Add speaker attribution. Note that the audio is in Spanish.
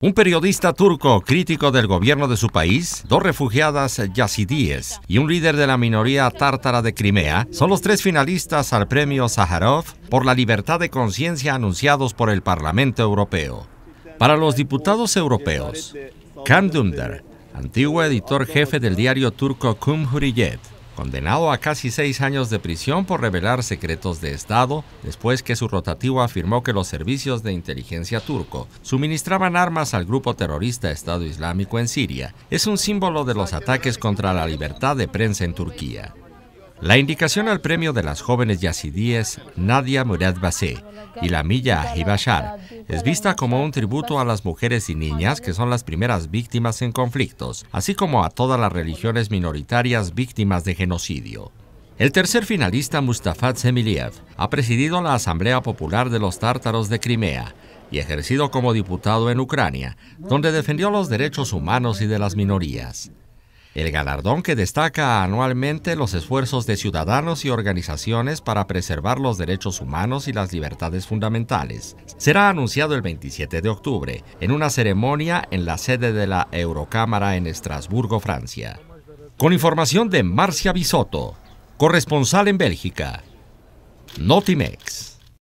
Speaker 1: Un periodista turco crítico del gobierno de su país, dos refugiadas yazidíes y un líder de la minoría tártara de Crimea son los tres finalistas al premio Sájarov por la libertad de conciencia anunciados por el Parlamento Europeo. Para los diputados europeos, Kandunder antiguo editor jefe del diario turco Cumhuriyet, condenado a casi seis años de prisión por revelar secretos de Estado después que su rotativo afirmó que los servicios de inteligencia turco suministraban armas al grupo terrorista Estado Islámico en Siria. Es un símbolo de los ataques contra la libertad de prensa en Turquía. La indicación al premio de las jóvenes yazidíes Nadia Murad Basé y la Milla es vista como un tributo a las mujeres y niñas que son las primeras víctimas en conflictos, así como a todas las religiones minoritarias víctimas de genocidio. El tercer finalista, Mustafa Semiliev, ha presidido la Asamblea Popular de los Tártaros de Crimea y ejercido como diputado en Ucrania, donde defendió los derechos humanos y de las minorías el galardón que destaca anualmente los esfuerzos de ciudadanos y organizaciones para preservar los derechos humanos y las libertades fundamentales. Será anunciado el 27 de octubre en una ceremonia en la sede de la Eurocámara en Estrasburgo, Francia. Con información de Marcia Bisotto, corresponsal en Bélgica, Notimex.